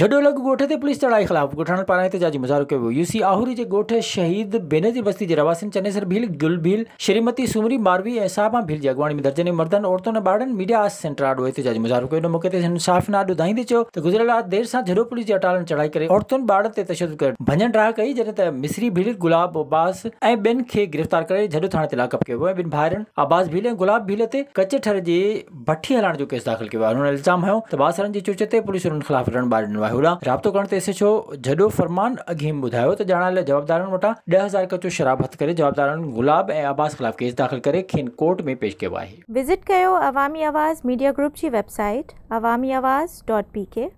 झडो लग गोठे थे पुलिस चढ़ाई खिलाफ गोठान पाराए थे जाजी मजार के यूसी आहुरी जे गोठे शहीद बेनजी बस्ती जरावासिन चनेसर भील गुल भील श्रीमती सुमरी मारवी एसाबा भील जगवाणी में दर्जन मर्दन औरतों ने बाड़न मीडिया सेंटर आड़ हुए जाजी मजार के मौके ते इंसाफ ना दुधाई चो तो गुजरल रात देर सां झडो पुलिस जे अटालन चढ़ाई करे औरतों बाड़ ते तशद्दुद कर भंजन राह कई जने मिस्री भील गुलाब अब्बास ए बेन खे गिरफ्तार करे झडो थाने लाकअप के बिन भाइरन अब्बास भील गुलाब भील ते कच्चे ठर जे भट्ठी हलाण केस दाखिल के उन्होंने इल्जाम है तो बासरन जी चुचते पुलिस उन खिलाफ रणबार વાયુલા રાપ્તોકરણ તે છો જડો ફરમાન અઘીમ ॿुधायो त ॼाणायल जवाबदारनि वटां ॾह हज़ार कचो शराब हथ करे जवाबदारनि गुलाब ऐं अब्बास ख़िलाफ़ केस दाख़िल करे खेन कोर्ट में पेश कयो आहे विज़िट कयो अवामी आवाज़ मीडिया ग्रुप जी वेबसाइट अवामी